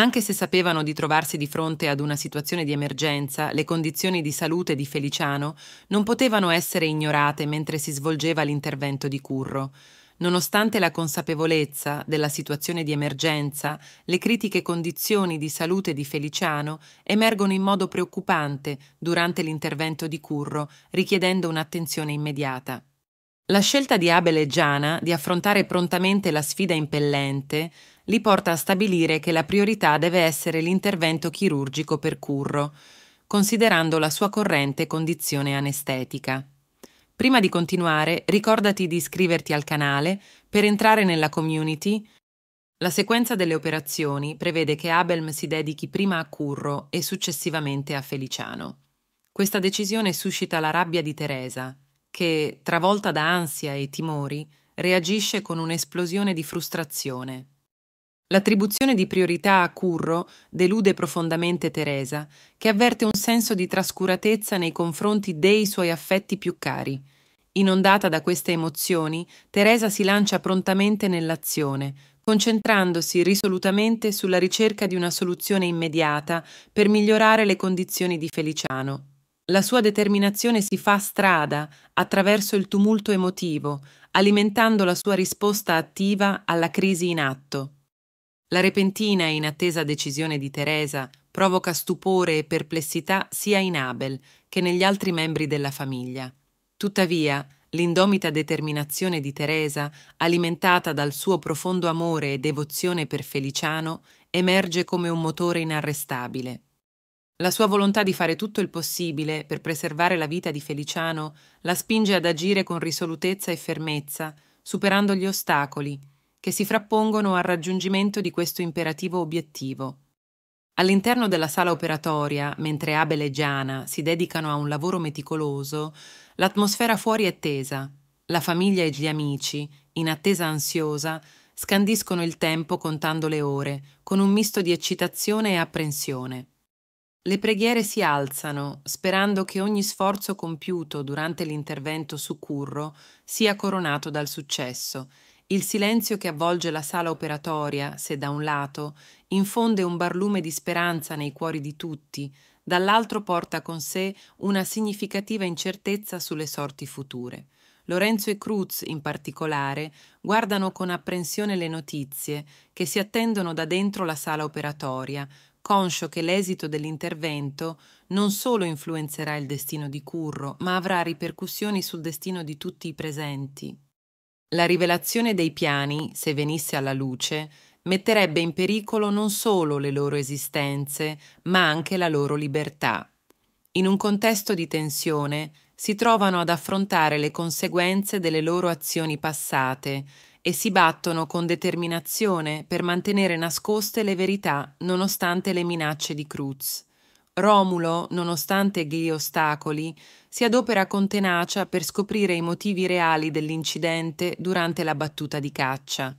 Anche se sapevano di trovarsi di fronte ad una situazione di emergenza, le condizioni di salute di Feliciano non potevano essere ignorate mentre si svolgeva l'intervento di Curro. Nonostante la consapevolezza della situazione di emergenza, le critiche condizioni di salute di Feliciano emergono in modo preoccupante durante l'intervento di Curro, richiedendo un'attenzione immediata. La scelta di Abel e Giana di affrontare prontamente la sfida impellente li porta a stabilire che la priorità deve essere l'intervento chirurgico per curro, considerando la sua corrente condizione anestetica. Prima di continuare, ricordati di iscriverti al canale per entrare nella community. La sequenza delle operazioni prevede che Abelm si dedichi prima a Curro e successivamente a Feliciano. Questa decisione suscita la rabbia di Teresa, che, travolta da ansia e timori, reagisce con un'esplosione di frustrazione, L'attribuzione di priorità a Curro delude profondamente Teresa, che avverte un senso di trascuratezza nei confronti dei suoi affetti più cari. Inondata da queste emozioni, Teresa si lancia prontamente nell'azione, concentrandosi risolutamente sulla ricerca di una soluzione immediata per migliorare le condizioni di Feliciano. La sua determinazione si fa strada attraverso il tumulto emotivo, alimentando la sua risposta attiva alla crisi in atto. La repentina e inattesa decisione di Teresa provoca stupore e perplessità sia in Abel che negli altri membri della famiglia. Tuttavia, l'indomita determinazione di Teresa, alimentata dal suo profondo amore e devozione per Feliciano, emerge come un motore inarrestabile. La sua volontà di fare tutto il possibile per preservare la vita di Feliciano la spinge ad agire con risolutezza e fermezza, superando gli ostacoli, che si frappongono al raggiungimento di questo imperativo obiettivo. All'interno della sala operatoria, mentre Abel e Giana si dedicano a un lavoro meticoloso, l'atmosfera fuori è tesa. La famiglia e gli amici, in attesa ansiosa, scandiscono il tempo contando le ore, con un misto di eccitazione e apprensione. Le preghiere si alzano, sperando che ogni sforzo compiuto durante l'intervento su Curro sia coronato dal successo il silenzio che avvolge la sala operatoria, se da un lato, infonde un barlume di speranza nei cuori di tutti, dall'altro porta con sé una significativa incertezza sulle sorti future. Lorenzo e Cruz, in particolare, guardano con apprensione le notizie che si attendono da dentro la sala operatoria, conscio che l'esito dell'intervento non solo influenzerà il destino di Curro, ma avrà ripercussioni sul destino di tutti i presenti. La rivelazione dei piani, se venisse alla luce, metterebbe in pericolo non solo le loro esistenze, ma anche la loro libertà. In un contesto di tensione si trovano ad affrontare le conseguenze delle loro azioni passate e si battono con determinazione per mantenere nascoste le verità nonostante le minacce di Cruz. Romulo, nonostante gli ostacoli, si adopera con tenacia per scoprire i motivi reali dell'incidente durante la battuta di caccia.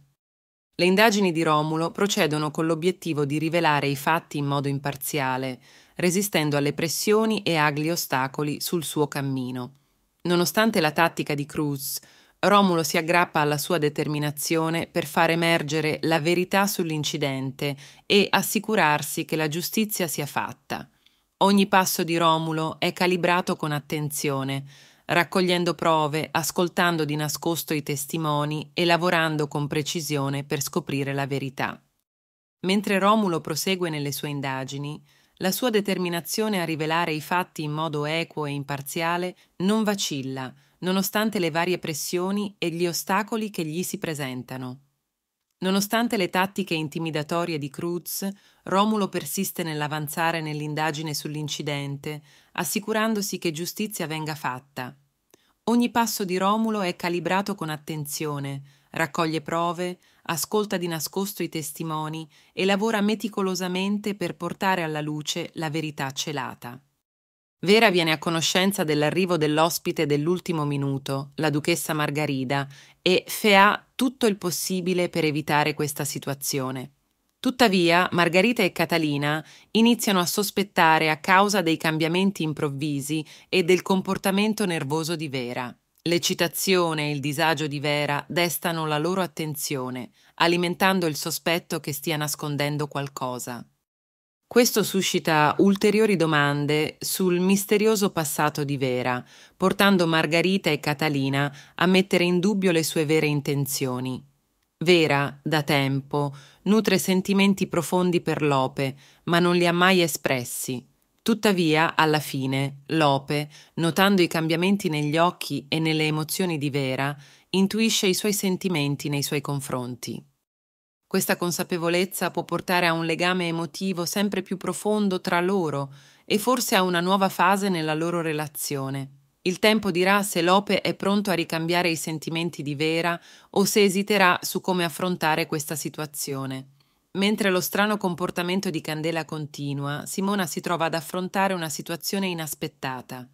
Le indagini di Romulo procedono con l'obiettivo di rivelare i fatti in modo imparziale, resistendo alle pressioni e agli ostacoli sul suo cammino. Nonostante la tattica di Cruz, Romulo si aggrappa alla sua determinazione per far emergere la verità sull'incidente e assicurarsi che la giustizia sia fatta. Ogni passo di Romulo è calibrato con attenzione, raccogliendo prove, ascoltando di nascosto i testimoni e lavorando con precisione per scoprire la verità. Mentre Romulo prosegue nelle sue indagini, la sua determinazione a rivelare i fatti in modo equo e imparziale non vacilla, nonostante le varie pressioni e gli ostacoli che gli si presentano. Nonostante le tattiche intimidatorie di Cruz, Romulo persiste nell'avanzare nell'indagine sull'incidente, assicurandosi che giustizia venga fatta. Ogni passo di Romulo è calibrato con attenzione, raccoglie prove, ascolta di nascosto i testimoni e lavora meticolosamente per portare alla luce la verità celata. Vera viene a conoscenza dell'arrivo dell'ospite dell'ultimo minuto, la duchessa Margarida, e fa tutto il possibile per evitare questa situazione. Tuttavia, Margarita e Catalina iniziano a sospettare a causa dei cambiamenti improvvisi e del comportamento nervoso di Vera. L'eccitazione e il disagio di Vera destano la loro attenzione, alimentando il sospetto che stia nascondendo qualcosa. Questo suscita ulteriori domande sul misterioso passato di Vera, portando Margarita e Catalina a mettere in dubbio le sue vere intenzioni. Vera, da tempo, nutre sentimenti profondi per Lope, ma non li ha mai espressi. Tuttavia, alla fine, Lope, notando i cambiamenti negli occhi e nelle emozioni di Vera, intuisce i suoi sentimenti nei suoi confronti. Questa consapevolezza può portare a un legame emotivo sempre più profondo tra loro e forse a una nuova fase nella loro relazione. Il tempo dirà se Lope è pronto a ricambiare i sentimenti di Vera o se esiterà su come affrontare questa situazione. Mentre lo strano comportamento di Candela continua, Simona si trova ad affrontare una situazione inaspettata.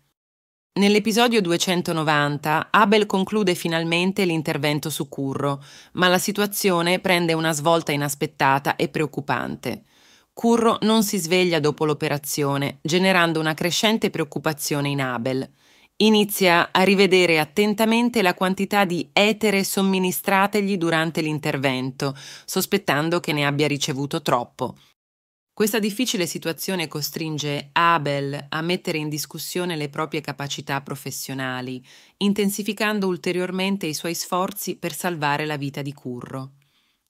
Nell'episodio 290 Abel conclude finalmente l'intervento su Curro, ma la situazione prende una svolta inaspettata e preoccupante. Curro non si sveglia dopo l'operazione, generando una crescente preoccupazione in Abel. Inizia a rivedere attentamente la quantità di etere somministrategli durante l'intervento, sospettando che ne abbia ricevuto troppo. Questa difficile situazione costringe Abel a mettere in discussione le proprie capacità professionali, intensificando ulteriormente i suoi sforzi per salvare la vita di Curro.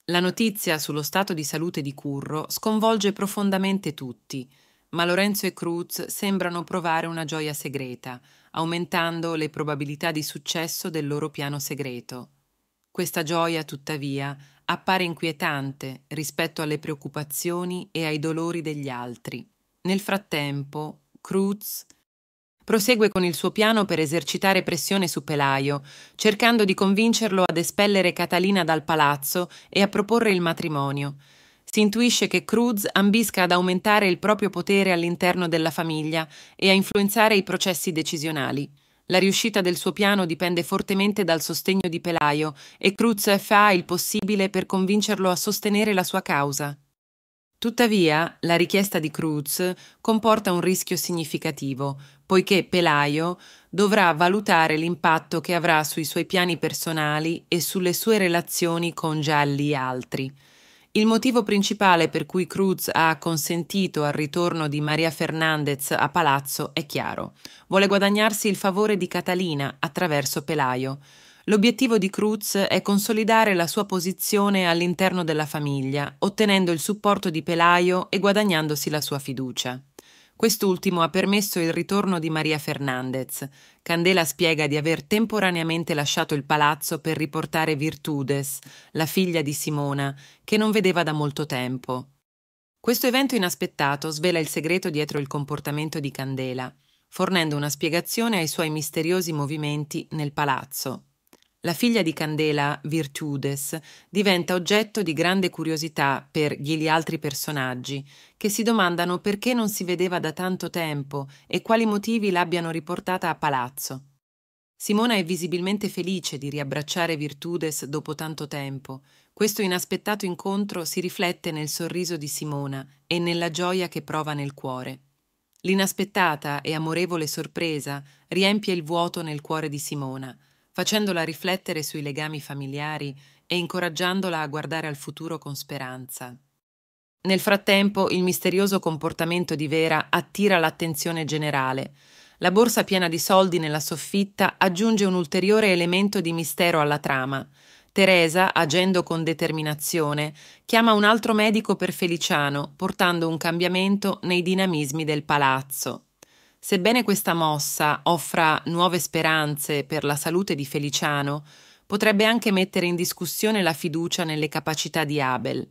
La notizia sullo stato di salute di Curro sconvolge profondamente tutti, ma Lorenzo e Cruz sembrano provare una gioia segreta, aumentando le probabilità di successo del loro piano segreto. Questa gioia, tuttavia, appare inquietante rispetto alle preoccupazioni e ai dolori degli altri. Nel frattempo, Cruz prosegue con il suo piano per esercitare pressione su Pelaio, cercando di convincerlo ad espellere Catalina dal palazzo e a proporre il matrimonio. Si intuisce che Cruz ambisca ad aumentare il proprio potere all'interno della famiglia e a influenzare i processi decisionali. La riuscita del suo piano dipende fortemente dal sostegno di Pelaio e Cruz fa il possibile per convincerlo a sostenere la sua causa. Tuttavia, la richiesta di Cruz comporta un rischio significativo, poiché Pelaio dovrà valutare l'impatto che avrà sui suoi piani personali e sulle sue relazioni con Gialli e altri. Il motivo principale per cui Cruz ha consentito al ritorno di Maria Fernandez a palazzo è chiaro. Vuole guadagnarsi il favore di Catalina attraverso Pelaio. L'obiettivo di Cruz è consolidare la sua posizione all'interno della famiglia, ottenendo il supporto di Pelaio e guadagnandosi la sua fiducia. Quest'ultimo ha permesso il ritorno di Maria Fernandez. Candela spiega di aver temporaneamente lasciato il palazzo per riportare Virtudes, la figlia di Simona, che non vedeva da molto tempo. Questo evento inaspettato svela il segreto dietro il comportamento di Candela, fornendo una spiegazione ai suoi misteriosi movimenti nel palazzo la figlia di Candela, Virtudes, diventa oggetto di grande curiosità per gli altri personaggi, che si domandano perché non si vedeva da tanto tempo e quali motivi l'abbiano riportata a palazzo. Simona è visibilmente felice di riabbracciare Virtudes dopo tanto tempo. Questo inaspettato incontro si riflette nel sorriso di Simona e nella gioia che prova nel cuore. L'inaspettata e amorevole sorpresa riempie il vuoto nel cuore di Simona facendola riflettere sui legami familiari e incoraggiandola a guardare al futuro con speranza. Nel frattempo, il misterioso comportamento di Vera attira l'attenzione generale. La borsa piena di soldi nella soffitta aggiunge un ulteriore elemento di mistero alla trama. Teresa, agendo con determinazione, chiama un altro medico per Feliciano, portando un cambiamento nei dinamismi del palazzo. Sebbene questa mossa offra nuove speranze per la salute di Feliciano, potrebbe anche mettere in discussione la fiducia nelle capacità di Abel.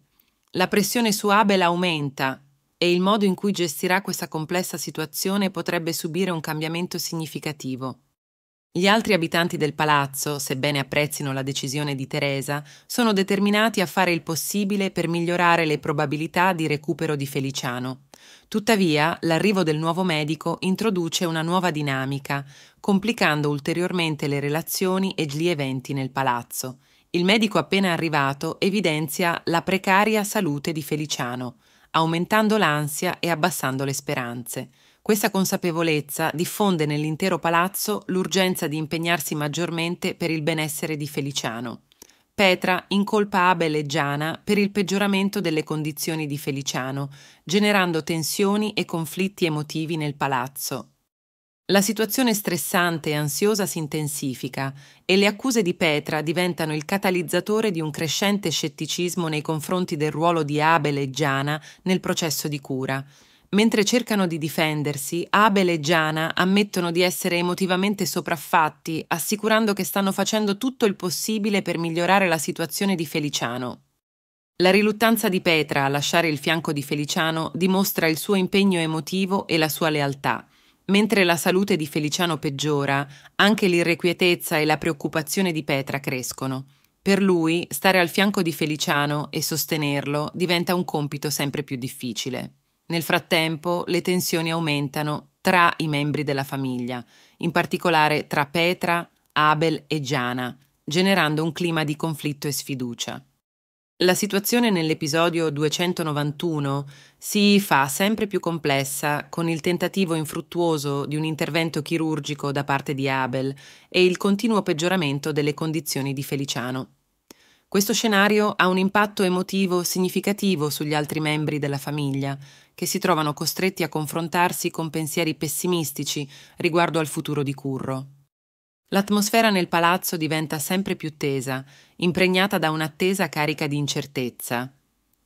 La pressione su Abel aumenta e il modo in cui gestirà questa complessa situazione potrebbe subire un cambiamento significativo. Gli altri abitanti del palazzo, sebbene apprezzino la decisione di Teresa, sono determinati a fare il possibile per migliorare le probabilità di recupero di Feliciano. Tuttavia, l'arrivo del nuovo medico introduce una nuova dinamica, complicando ulteriormente le relazioni e gli eventi nel palazzo. Il medico appena arrivato evidenzia la precaria salute di Feliciano, aumentando l'ansia e abbassando le speranze. Questa consapevolezza diffonde nell'intero palazzo l'urgenza di impegnarsi maggiormente per il benessere di Feliciano. Petra incolpa Abel e Giana per il peggioramento delle condizioni di Feliciano, generando tensioni e conflitti emotivi nel palazzo. La situazione stressante e ansiosa si intensifica e le accuse di Petra diventano il catalizzatore di un crescente scetticismo nei confronti del ruolo di Abel e Giana nel processo di cura, Mentre cercano di difendersi, Abel e Giana ammettono di essere emotivamente sopraffatti, assicurando che stanno facendo tutto il possibile per migliorare la situazione di Feliciano. La riluttanza di Petra a lasciare il fianco di Feliciano dimostra il suo impegno emotivo e la sua lealtà. Mentre la salute di Feliciano peggiora, anche l'irrequietezza e la preoccupazione di Petra crescono. Per lui, stare al fianco di Feliciano e sostenerlo diventa un compito sempre più difficile. Nel frattempo le tensioni aumentano tra i membri della famiglia, in particolare tra Petra, Abel e Giana, generando un clima di conflitto e sfiducia. La situazione nell'episodio 291 si fa sempre più complessa con il tentativo infruttuoso di un intervento chirurgico da parte di Abel e il continuo peggioramento delle condizioni di Feliciano. Questo scenario ha un impatto emotivo significativo sugli altri membri della famiglia, che si trovano costretti a confrontarsi con pensieri pessimistici riguardo al futuro di Curro. L'atmosfera nel palazzo diventa sempre più tesa, impregnata da un'attesa carica di incertezza.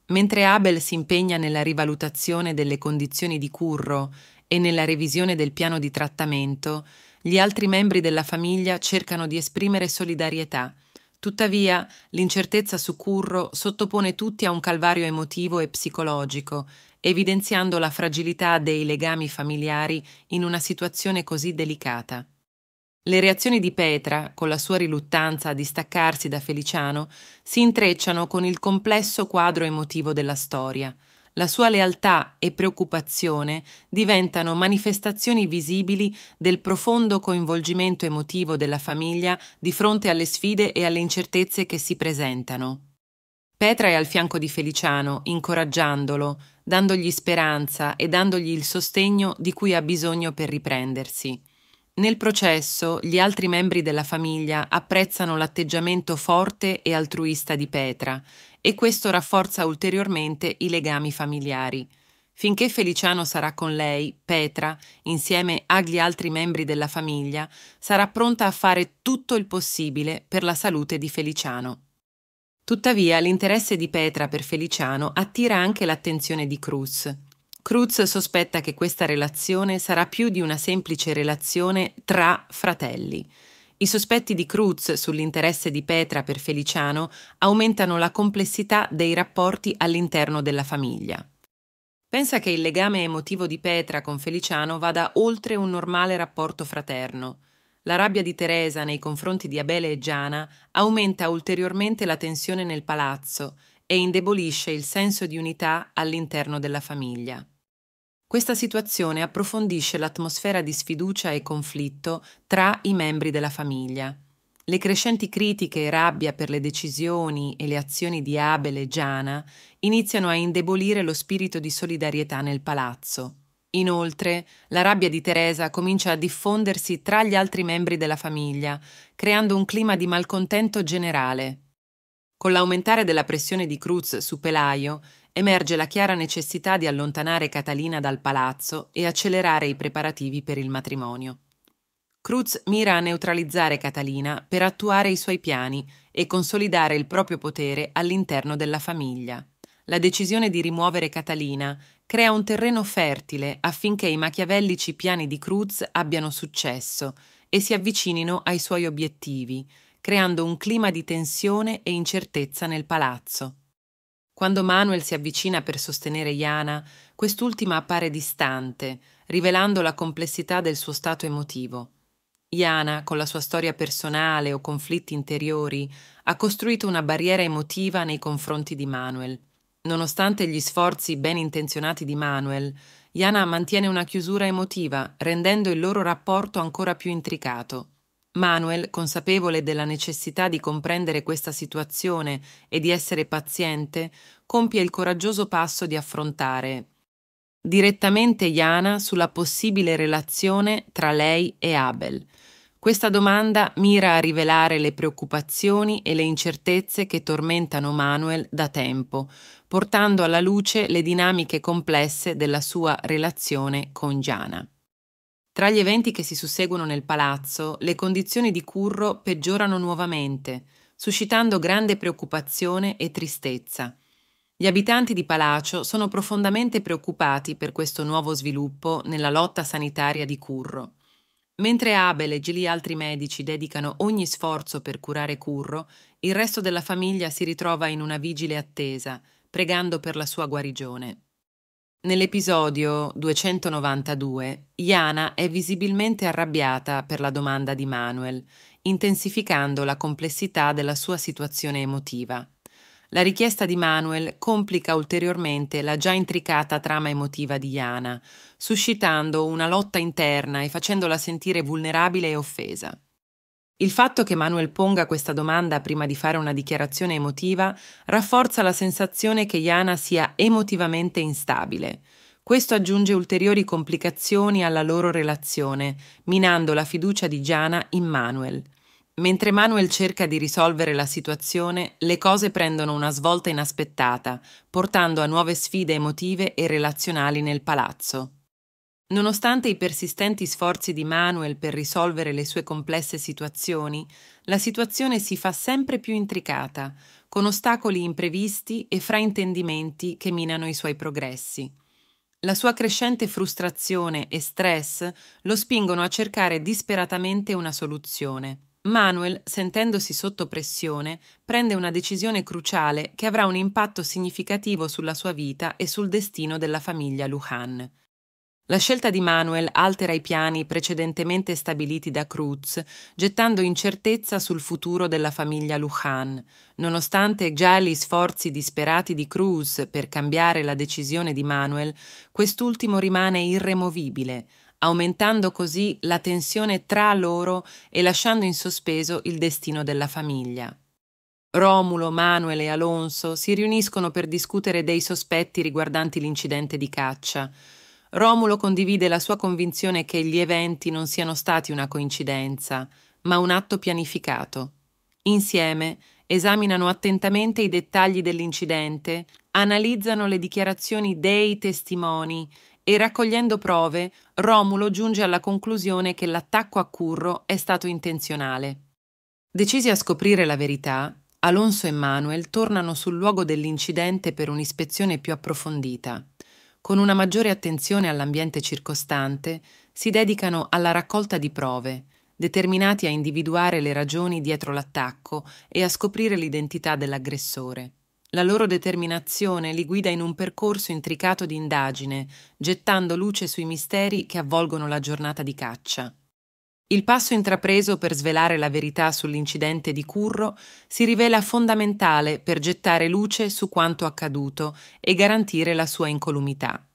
Mentre Abel si impegna nella rivalutazione delle condizioni di Curro e nella revisione del piano di trattamento, gli altri membri della famiglia cercano di esprimere solidarietà Tuttavia, l'incertezza su Curro sottopone tutti a un calvario emotivo e psicologico, evidenziando la fragilità dei legami familiari in una situazione così delicata. Le reazioni di Petra, con la sua riluttanza a distaccarsi da Feliciano, si intrecciano con il complesso quadro emotivo della storia – la sua lealtà e preoccupazione diventano manifestazioni visibili del profondo coinvolgimento emotivo della famiglia di fronte alle sfide e alle incertezze che si presentano. Petra è al fianco di Feliciano, incoraggiandolo, dandogli speranza e dandogli il sostegno di cui ha bisogno per riprendersi. Nel processo, gli altri membri della famiglia apprezzano l'atteggiamento forte e altruista di Petra e questo rafforza ulteriormente i legami familiari. Finché Feliciano sarà con lei, Petra, insieme agli altri membri della famiglia, sarà pronta a fare tutto il possibile per la salute di Feliciano. Tuttavia, l'interesse di Petra per Feliciano attira anche l'attenzione di Cruz. Cruz sospetta che questa relazione sarà più di una semplice relazione tra fratelli. I sospetti di Cruz sull'interesse di Petra per Feliciano aumentano la complessità dei rapporti all'interno della famiglia. Pensa che il legame emotivo di Petra con Feliciano vada oltre un normale rapporto fraterno. La rabbia di Teresa nei confronti di Abele e Giana aumenta ulteriormente la tensione nel palazzo e indebolisce il senso di unità all'interno della famiglia. Questa situazione approfondisce l'atmosfera di sfiducia e conflitto tra i membri della famiglia. Le crescenti critiche e rabbia per le decisioni e le azioni di Abel e Giana iniziano a indebolire lo spirito di solidarietà nel palazzo. Inoltre, la rabbia di Teresa comincia a diffondersi tra gli altri membri della famiglia, creando un clima di malcontento generale. Con l'aumentare della pressione di Cruz su Pelaio, emerge la chiara necessità di allontanare Catalina dal palazzo e accelerare i preparativi per il matrimonio. Cruz mira a neutralizzare Catalina per attuare i suoi piani e consolidare il proprio potere all'interno della famiglia. La decisione di rimuovere Catalina crea un terreno fertile affinché i machiavellici piani di Cruz abbiano successo e si avvicinino ai suoi obiettivi, creando un clima di tensione e incertezza nel palazzo. Quando Manuel si avvicina per sostenere Jana, quest'ultima appare distante, rivelando la complessità del suo stato emotivo. Jana, con la sua storia personale o conflitti interiori, ha costruito una barriera emotiva nei confronti di Manuel. Nonostante gli sforzi ben intenzionati di Manuel, Jana mantiene una chiusura emotiva, rendendo il loro rapporto ancora più intricato. Manuel, consapevole della necessità di comprendere questa situazione e di essere paziente, compie il coraggioso passo di affrontare direttamente Jana sulla possibile relazione tra lei e Abel. Questa domanda mira a rivelare le preoccupazioni e le incertezze che tormentano Manuel da tempo, portando alla luce le dinamiche complesse della sua relazione con Jana. Tra gli eventi che si susseguono nel palazzo, le condizioni di Curro peggiorano nuovamente, suscitando grande preoccupazione e tristezza. Gli abitanti di Palacio sono profondamente preoccupati per questo nuovo sviluppo nella lotta sanitaria di Curro. Mentre Abel e gli altri medici dedicano ogni sforzo per curare Curro, il resto della famiglia si ritrova in una vigile attesa, pregando per la sua guarigione. Nell'episodio 292, Jana è visibilmente arrabbiata per la domanda di Manuel, intensificando la complessità della sua situazione emotiva. La richiesta di Manuel complica ulteriormente la già intricata trama emotiva di Jana, suscitando una lotta interna e facendola sentire vulnerabile e offesa. Il fatto che Manuel ponga questa domanda prima di fare una dichiarazione emotiva rafforza la sensazione che Jana sia emotivamente instabile. Questo aggiunge ulteriori complicazioni alla loro relazione, minando la fiducia di Jana in Manuel. Mentre Manuel cerca di risolvere la situazione, le cose prendono una svolta inaspettata, portando a nuove sfide emotive e relazionali nel palazzo. Nonostante i persistenti sforzi di Manuel per risolvere le sue complesse situazioni, la situazione si fa sempre più intricata, con ostacoli imprevisti e fraintendimenti che minano i suoi progressi. La sua crescente frustrazione e stress lo spingono a cercare disperatamente una soluzione. Manuel, sentendosi sotto pressione, prende una decisione cruciale che avrà un impatto significativo sulla sua vita e sul destino della famiglia Lujan. La scelta di Manuel altera i piani precedentemente stabiliti da Cruz, gettando incertezza sul futuro della famiglia Lujan. Nonostante già gli sforzi disperati di Cruz per cambiare la decisione di Manuel, quest'ultimo rimane irremovibile, aumentando così la tensione tra loro e lasciando in sospeso il destino della famiglia. Romulo, Manuel e Alonso si riuniscono per discutere dei sospetti riguardanti l'incidente di caccia. Romulo condivide la sua convinzione che gli eventi non siano stati una coincidenza, ma un atto pianificato. Insieme esaminano attentamente i dettagli dell'incidente, analizzano le dichiarazioni dei testimoni e raccogliendo prove, Romulo giunge alla conclusione che l'attacco a Curro è stato intenzionale. Decisi a scoprire la verità, Alonso e Manuel tornano sul luogo dell'incidente per un'ispezione più approfondita con una maggiore attenzione all'ambiente circostante, si dedicano alla raccolta di prove, determinati a individuare le ragioni dietro l'attacco e a scoprire l'identità dell'aggressore. La loro determinazione li guida in un percorso intricato di indagine, gettando luce sui misteri che avvolgono la giornata di caccia. Il passo intrapreso per svelare la verità sull'incidente di Curro si rivela fondamentale per gettare luce su quanto accaduto e garantire la sua incolumità.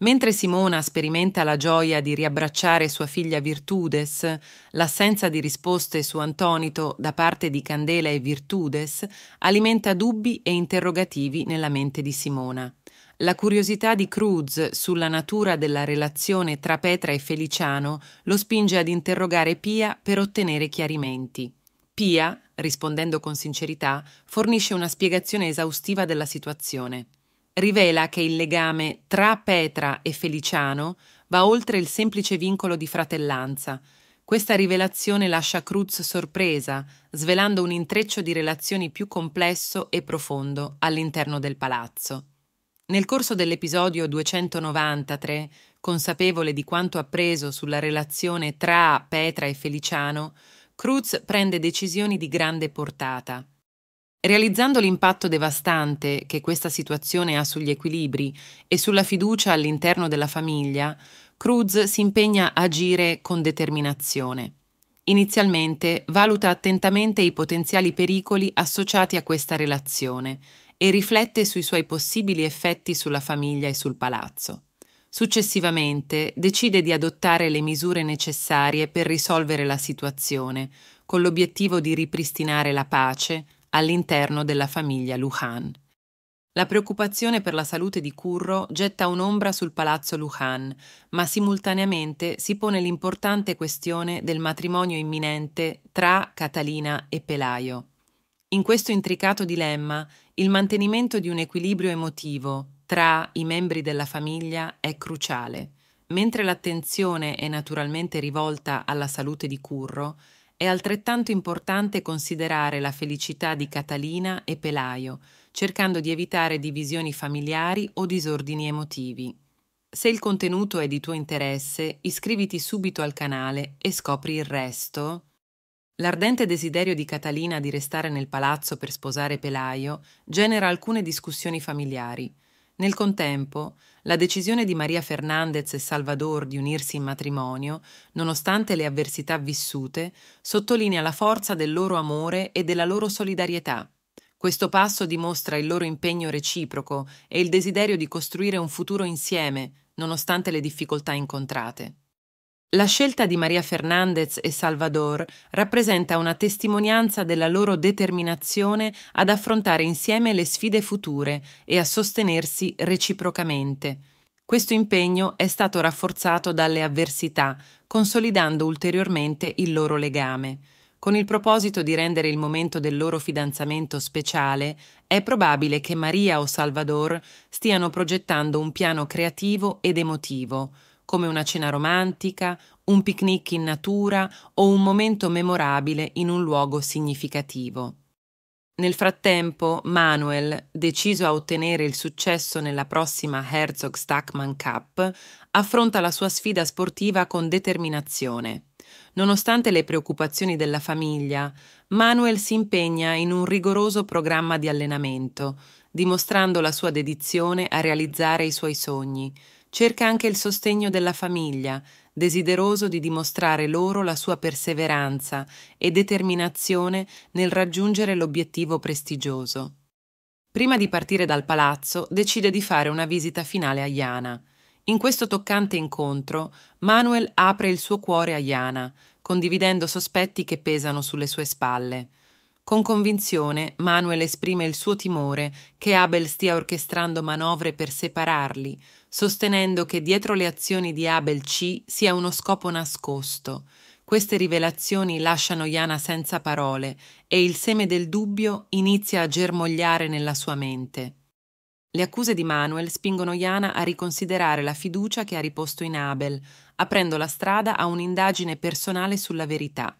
Mentre Simona sperimenta la gioia di riabbracciare sua figlia Virtudes, l'assenza di risposte su Antonito da parte di Candela e Virtudes alimenta dubbi e interrogativi nella mente di Simona. La curiosità di Cruz sulla natura della relazione tra Petra e Feliciano lo spinge ad interrogare Pia per ottenere chiarimenti. Pia, rispondendo con sincerità, fornisce una spiegazione esaustiva della situazione. Rivela che il legame tra Petra e Feliciano va oltre il semplice vincolo di fratellanza. Questa rivelazione lascia Cruz sorpresa, svelando un intreccio di relazioni più complesso e profondo all'interno del palazzo. Nel corso dell'episodio 293, consapevole di quanto appreso sulla relazione tra Petra e Feliciano, Cruz prende decisioni di grande portata. Realizzando l'impatto devastante che questa situazione ha sugli equilibri e sulla fiducia all'interno della famiglia, Cruz si impegna a agire con determinazione. Inizialmente valuta attentamente i potenziali pericoli associati a questa relazione e riflette sui suoi possibili effetti sulla famiglia e sul palazzo. Successivamente decide di adottare le misure necessarie per risolvere la situazione, con l'obiettivo di ripristinare la pace all'interno della famiglia Luhan. La preoccupazione per la salute di Curro getta un'ombra sul palazzo Luhan, ma simultaneamente si pone l'importante questione del matrimonio imminente tra Catalina e Pelaio. In questo intricato dilemma, il mantenimento di un equilibrio emotivo tra i membri della famiglia è cruciale. Mentre l'attenzione è naturalmente rivolta alla salute di Curro, è altrettanto importante considerare la felicità di Catalina e Pelaio, cercando di evitare divisioni familiari o disordini emotivi. Se il contenuto è di tuo interesse, iscriviti subito al canale e scopri il resto L'ardente desiderio di Catalina di restare nel palazzo per sposare Pelaio genera alcune discussioni familiari. Nel contempo, la decisione di Maria Fernandez e Salvador di unirsi in matrimonio, nonostante le avversità vissute, sottolinea la forza del loro amore e della loro solidarietà. Questo passo dimostra il loro impegno reciproco e il desiderio di costruire un futuro insieme, nonostante le difficoltà incontrate. La scelta di Maria Fernandez e Salvador rappresenta una testimonianza della loro determinazione ad affrontare insieme le sfide future e a sostenersi reciprocamente. Questo impegno è stato rafforzato dalle avversità, consolidando ulteriormente il loro legame. Con il proposito di rendere il momento del loro fidanzamento speciale, è probabile che Maria o Salvador stiano progettando un piano creativo ed emotivo, come una cena romantica, un picnic in natura o un momento memorabile in un luogo significativo. Nel frattempo, Manuel, deciso a ottenere il successo nella prossima Herzog Stackman Cup, affronta la sua sfida sportiva con determinazione. Nonostante le preoccupazioni della famiglia, Manuel si impegna in un rigoroso programma di allenamento, dimostrando la sua dedizione a realizzare i suoi sogni, cerca anche il sostegno della famiglia, desideroso di dimostrare loro la sua perseveranza e determinazione nel raggiungere l'obiettivo prestigioso. Prima di partire dal palazzo, decide di fare una visita finale a Iana. In questo toccante incontro, Manuel apre il suo cuore a Iana, condividendo sospetti che pesano sulle sue spalle. Con convinzione, Manuel esprime il suo timore che Abel stia orchestrando manovre per separarli, sostenendo che dietro le azioni di Abel C sia uno scopo nascosto. Queste rivelazioni lasciano Yana senza parole e il seme del dubbio inizia a germogliare nella sua mente. Le accuse di Manuel spingono Yana a riconsiderare la fiducia che ha riposto in Abel, aprendo la strada a un'indagine personale sulla verità.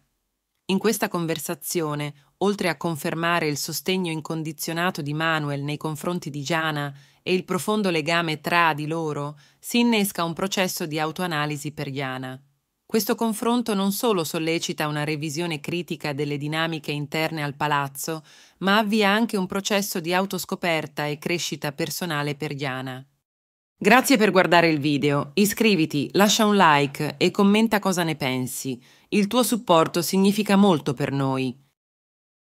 In questa conversazione oltre a confermare il sostegno incondizionato di Manuel nei confronti di Giana e il profondo legame tra di loro, si innesca un processo di autoanalisi per Giana. Questo confronto non solo sollecita una revisione critica delle dinamiche interne al palazzo, ma avvia anche un processo di autoscoperta e crescita personale per Giana. Grazie per guardare il video, iscriviti, lascia un like e commenta cosa ne pensi. Il tuo supporto significa molto per noi.